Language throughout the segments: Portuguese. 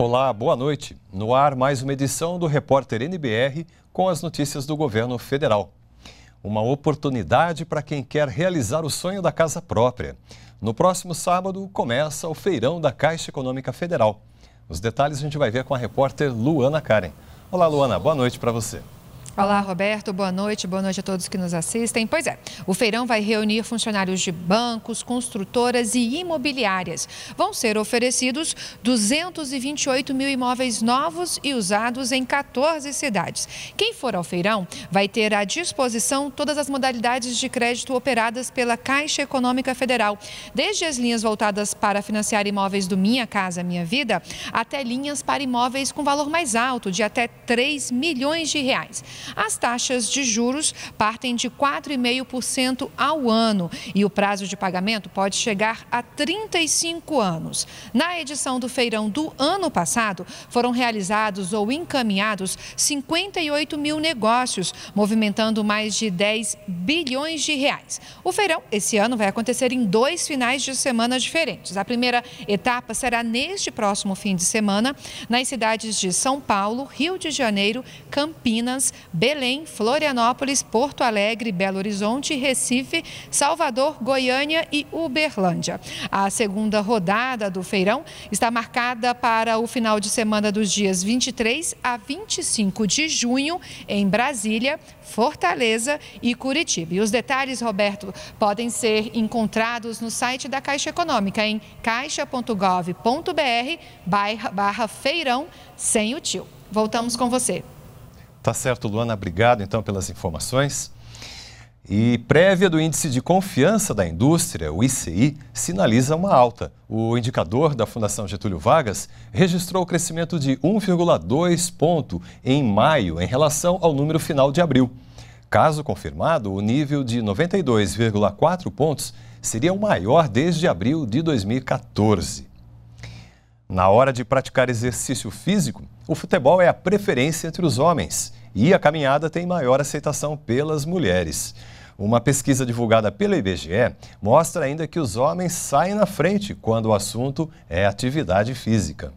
Olá, boa noite. No ar, mais uma edição do Repórter NBR com as notícias do governo federal. Uma oportunidade para quem quer realizar o sonho da casa própria. No próximo sábado, começa o feirão da Caixa Econômica Federal. Os detalhes a gente vai ver com a repórter Luana Karen. Olá, Luana, boa noite para você. Olá, Roberto. Boa noite. Boa noite a todos que nos assistem. Pois é, o feirão vai reunir funcionários de bancos, construtoras e imobiliárias. Vão ser oferecidos 228 mil imóveis novos e usados em 14 cidades. Quem for ao feirão vai ter à disposição todas as modalidades de crédito operadas pela Caixa Econômica Federal, desde as linhas voltadas para financiar imóveis do Minha Casa Minha Vida até linhas para imóveis com valor mais alto, de até 3 milhões de reais. As taxas de juros partem de 4,5% ao ano e o prazo de pagamento pode chegar a 35 anos. Na edição do feirão do ano passado, foram realizados ou encaminhados 58 mil negócios, movimentando mais de 10 bilhões de reais. O feirão, esse ano, vai acontecer em dois finais de semana diferentes. A primeira etapa será neste próximo fim de semana, nas cidades de São Paulo, Rio de Janeiro, Campinas, Belém, Florianópolis, Porto Alegre, Belo Horizonte, Recife, Salvador, Goiânia e Uberlândia. A segunda rodada do feirão está marcada para o final de semana dos dias 23 a 25 de junho em Brasília, Fortaleza e Curitiba. E os detalhes, Roberto, podem ser encontrados no site da Caixa Econômica em caixa.gov.br barra feirão sem o tio. Voltamos com você. Tá certo, Luana. Obrigado, então, pelas informações. E prévia do Índice de Confiança da Indústria, o ICI, sinaliza uma alta. O indicador da Fundação Getúlio Vargas registrou o crescimento de 1,2 ponto em maio em relação ao número final de abril. Caso confirmado, o nível de 92,4 pontos seria o maior desde abril de 2014. Na hora de praticar exercício físico, o futebol é a preferência entre os homens e a caminhada tem maior aceitação pelas mulheres. Uma pesquisa divulgada pela IBGE mostra ainda que os homens saem na frente quando o assunto é atividade física.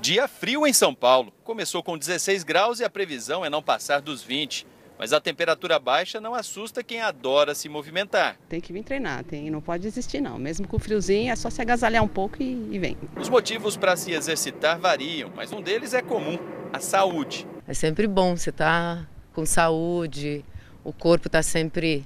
Dia frio em São Paulo. Começou com 16 graus e a previsão é não passar dos 20. Mas a temperatura baixa não assusta quem adora se movimentar. Tem que vir treinar, tem, não pode desistir não. Mesmo com o friozinho, é só se agasalhar um pouco e, e vem. Os motivos para se exercitar variam, mas um deles é comum, a saúde. É sempre bom você estar tá com saúde, o corpo está sempre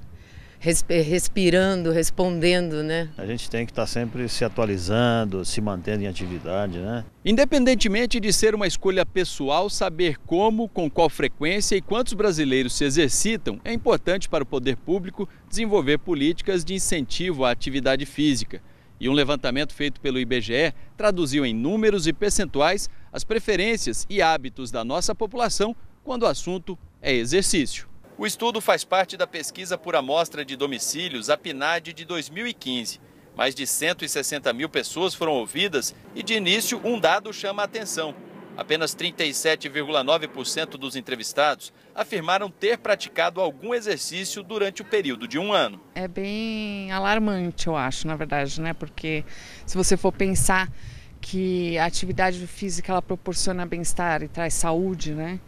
respirando, respondendo, né? A gente tem que estar tá sempre se atualizando, se mantendo em atividade, né? Independentemente de ser uma escolha pessoal, saber como, com qual frequência e quantos brasileiros se exercitam é importante para o poder público desenvolver políticas de incentivo à atividade física. E um levantamento feito pelo IBGE traduziu em números e percentuais as preferências e hábitos da nossa população quando o assunto é exercício. O estudo faz parte da pesquisa por amostra de domicílios, a PNAD, de 2015. Mais de 160 mil pessoas foram ouvidas e, de início, um dado chama a atenção. Apenas 37,9% dos entrevistados afirmaram ter praticado algum exercício durante o período de um ano. É bem alarmante, eu acho, na verdade, né? Porque se você for pensar que a atividade física ela proporciona bem-estar e traz saúde, né?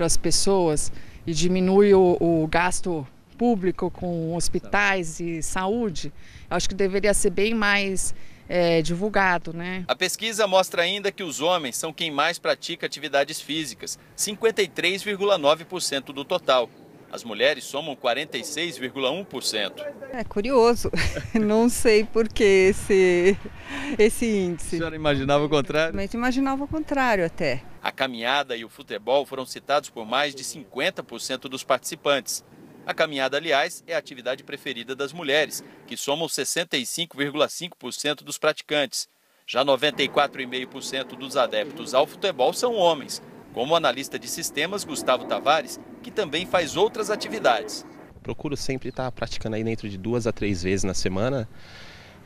para as pessoas e diminui o, o gasto público com hospitais e saúde, acho que deveria ser bem mais é, divulgado. Né? A pesquisa mostra ainda que os homens são quem mais pratica atividades físicas, 53,9% do total. As mulheres somam 46,1%. É curioso, não sei por que esse, esse índice. A senhora imaginava o contrário? Mas imaginava o contrário até. A caminhada e o futebol foram citados por mais de 50% dos participantes. A caminhada, aliás, é a atividade preferida das mulheres, que somam 65,5% dos praticantes. Já 94,5% dos adeptos ao futebol são homens, como o analista de sistemas Gustavo Tavares, que também faz outras atividades. Procuro sempre estar praticando aí dentro de duas a três vezes na semana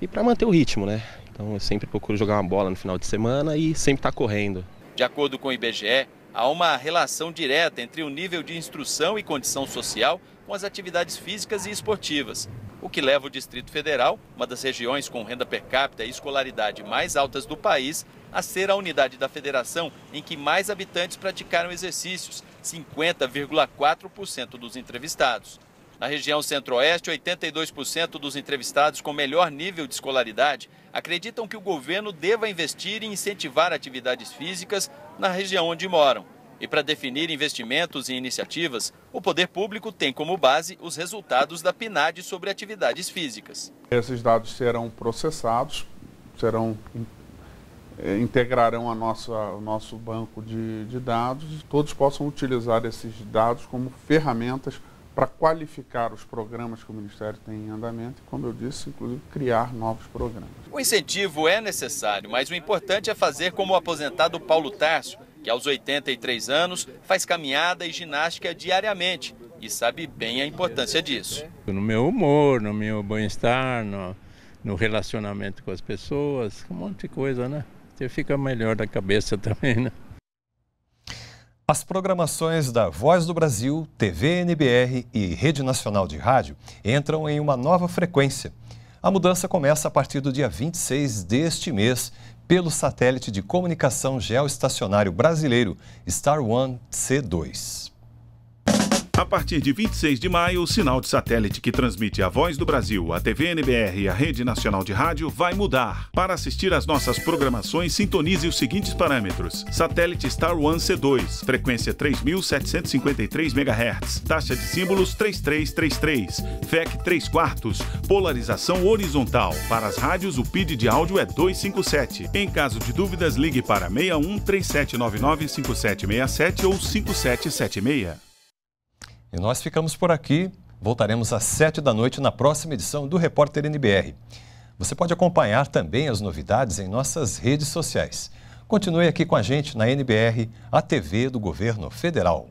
e para manter o ritmo, né? Então eu sempre procuro jogar uma bola no final de semana e sempre estar tá correndo. De acordo com o IBGE, há uma relação direta entre o nível de instrução e condição social com as atividades físicas e esportivas, o que leva o Distrito Federal, uma das regiões com renda per capita e escolaridade mais altas do país, a ser a unidade da federação em que mais habitantes praticaram exercícios, 50,4% dos entrevistados. Na região centro-oeste, 82% dos entrevistados com melhor nível de escolaridade acreditam que o governo deva investir e incentivar atividades físicas na região onde moram. E para definir investimentos e iniciativas, o poder público tem como base os resultados da PNAD sobre atividades físicas. Esses dados serão processados, serão eh, integrarão a nossa, o nosso banco de, de dados e todos possam utilizar esses dados como ferramentas para qualificar os programas que o Ministério tem em andamento e, como eu disse, inclusive criar novos programas. O incentivo é necessário, mas o importante é fazer como o aposentado Paulo Tarso, que aos 83 anos faz caminhada e ginástica diariamente e sabe bem a importância disso. No meu humor, no meu bem-estar, no, no relacionamento com as pessoas, um monte de coisa, né? Você fica melhor da cabeça também, né? As programações da Voz do Brasil, TV NBR e Rede Nacional de Rádio entram em uma nova frequência. A mudança começa a partir do dia 26 deste mês pelo satélite de comunicação geoestacionário brasileiro Star One C2. A partir de 26 de maio, o sinal de satélite que transmite a voz do Brasil, a TV NBR e a Rede Nacional de Rádio vai mudar. Para assistir às nossas programações, sintonize os seguintes parâmetros: satélite Star One C2, frequência 3.753 MHz, taxa de símbolos 3333, FEC 3 quartos, polarização horizontal. Para as rádios, o PID de áudio é 257. Em caso de dúvidas, ligue para 61 3799 5767 ou 5776. E nós ficamos por aqui. Voltaremos às sete da noite na próxima edição do Repórter NBR. Você pode acompanhar também as novidades em nossas redes sociais. Continue aqui com a gente na NBR, a TV do Governo Federal.